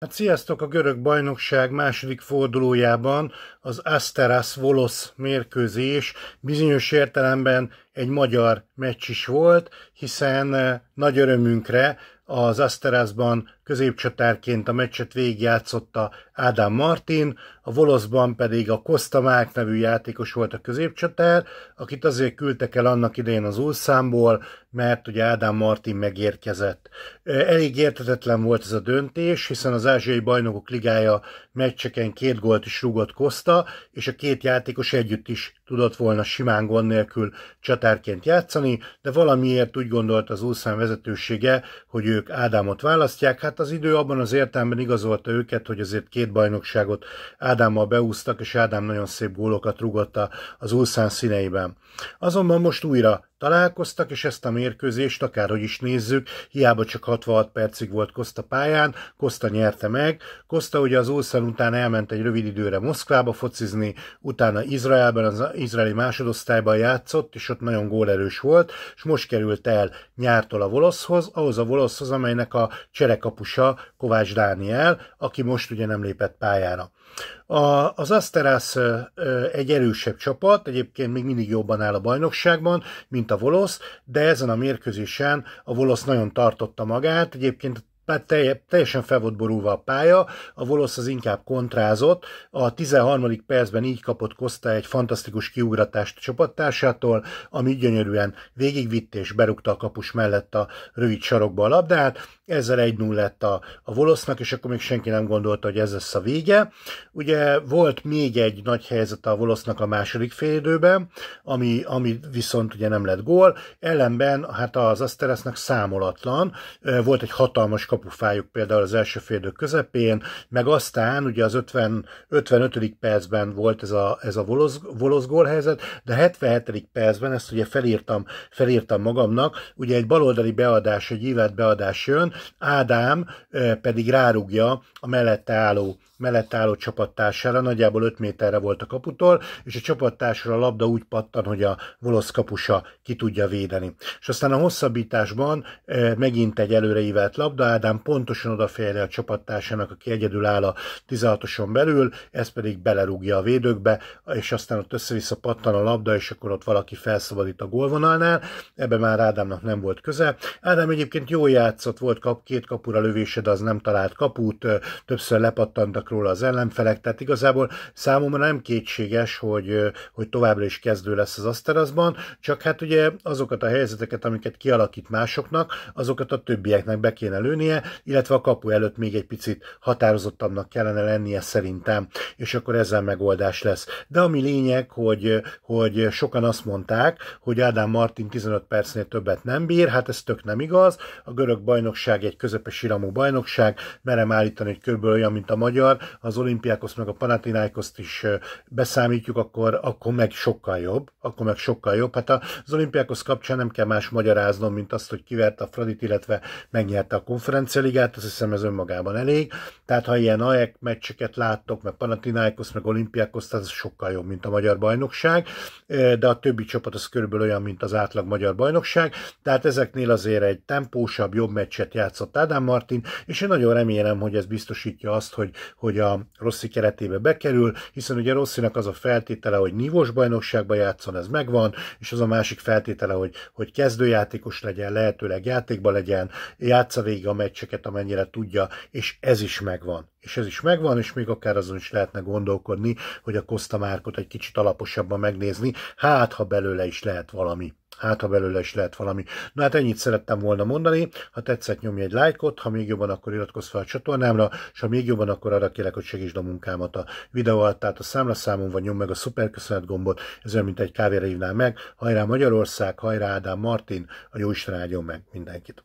Hát sziasztok! A görög bajnokság második fordulójában az Asteras Volosz mérkőzés bizonyos értelemben egy magyar meccs is volt, hiszen eh, nagy örömünkre az Asterasban Középcsatárként a meccset végigjátszotta Ádám Martin, a Voloszban pedig a márk nevű játékos volt a középcsatár, akit azért küldtek el annak idején az Ulszámból, mert ugye Ádám Martin megérkezett. Elég értetetlen volt ez a döntés, hiszen az ázsiai bajnokok ligája meccseken két gólt is rúgott Costa, és a két játékos együtt is tudott volna simán gond nélkül csatárként játszani, de valamiért úgy gondolt az Ulszám vezetősége, hogy ők Ádámot választják, hát hát az idő abban az értelemben igazolta őket, hogy azért két bajnokságot Ádámmal beúztak, és Ádám nagyon szép gólokat rugott az Ulszán színeiben. Azonban most újra Találkoztak, és ezt a mérkőzést, akárhogy is nézzük, hiába csak 66 percig volt Kosta pályán, Kosta nyerte meg. Kosta ugye az Olszán után elment egy rövid időre Moszkvába focizni, utána Izraelben, az izraeli másodosztályban játszott, és ott nagyon gólerős volt, és most került el nyártól a Voloszhoz, ahhoz a Voloszhoz, amelynek a cserekapusa Kovács Dániel, aki most ugye nem lépett pályára. A, az Asteras egy erősebb csapat, egyébként még mindig jobban áll a bajnokságban, mint mint a Volosz, de ezen a mérkőzésen a Volosz nagyon tartotta magát. Egyébként tehát teljesen fel volt borulva a pálya, a Volosz az inkább kontrázott, a 13. percben így kapott Costa egy fantasztikus kiugratást csapattársától, ami gyönyörűen végigvitte és berúgta a kapus mellett a rövid sarokba a labdát, ezzel 1-0 lett a, a Volosznak, és akkor még senki nem gondolta, hogy ez lesz a vége. Ugye volt még egy nagy helyzet a Volosznak a második félidőben, ami, ami viszont ugye nem lett gól, ellenben hát az Aszteresznek számolatlan, volt egy hatalmas kapufájuk például az első félidő közepén, meg aztán ugye az 50, 55. percben volt ez a, ez a volosz voloz gólhelyzet, de 77. percben ezt ugye felírtam, felírtam magamnak, ugye egy baloldali beadás, egy élet beadás jön, Ádám eh, pedig rárugja a mellette álló mellett álló csapattársára, nagyjából 5 méterre volt a kaputól, és a csapattársra a labda úgy pattan, hogy a Volosz kapusa ki tudja védeni. És aztán a hosszabbításban e, megint egy előreívelt labda, Ádám pontosan odafejli a csapattársának, aki egyedül áll a 16-oson belül, ez pedig belerúgja a védőkbe, és aztán ott össze-vissza pattan a labda, és akkor ott valaki felszabadít a gólvonalnál, ebbe már Ádámnak nem volt köze. Ádám egyébként jól játszott, volt kap, két kapura lövése, de az nem talált kaput, eh, többször lepattant a írtak róla az ellenfelek, tehát igazából számomra nem kétséges, hogy, hogy továbbra is kezdő lesz az Asterazban, csak hát ugye azokat a helyzeteket, amiket kialakít másoknak, azokat a többieknek be kéne lőnie, illetve a kapu előtt még egy picit határozottabbnak kellene lennie szerintem, és akkor ezzel megoldás lesz. De ami lényeg, hogy, hogy sokan azt mondták, hogy Ádám Martin 15 percnél többet nem bír, hát ez tök nem igaz, a görög bajnokság egy közepes iramú bajnokság, merem állítani, hogy kb. olyan, mint a magyar, az olimpiákhoz, meg a Panathinaikoszt is beszámítjuk, akkor, akkor meg sokkal jobb, akkor meg sokkal jobb. Hát az olimpiákos kapcsán nem kell más magyaráznom, mint azt, hogy kivert a Fradit, illetve megnyerte a konferencialigát, azt hiszem ez önmagában elég. Tehát ha ilyen AEK meccseket láttok, meg Panathinaikos, meg olimpiákhoz, az sokkal jobb, mint a magyar bajnokság, de a többi csapat az körülbelül olyan, mint az átlag magyar bajnokság, tehát ezeknél azért egy tempósabb, jobb meccset játszott Ádám Martin, és én nagyon remélem, hogy ez biztosítja azt, hogy, hogy hogy a Rossi keretébe bekerül, hiszen ugye Rosszinak az a feltétele, hogy nívós bajnokságba játszon, ez megvan, és az a másik feltétele, hogy, hogy kezdőjátékos legyen, lehetőleg játékba legyen, játsza végig a meccseket, amennyire tudja, és ez is megvan és ez is megvan, és még akár azon is lehetne gondolkodni, hogy a Kosta Márkot egy kicsit alaposabban megnézni, hát ha belőle is lehet valami. Hát, ha belőle is lehet valami. Na hát ennyit szerettem volna mondani. Ha tetszett, nyomj egy lájkot, ha még jobban, akkor iratkozz fel a csatornámra, és ha még jobban, akkor arra kérek, hogy segítsd a munkámat a videó alatt, tehát a számlaszámon, vagy nyomd meg a szuper köszönet gombot, ez olyan, mint egy kávéra hívnám meg. Hajrá Magyarország, hajrá Ádám Martin, a Isten áldjon meg mindenkit!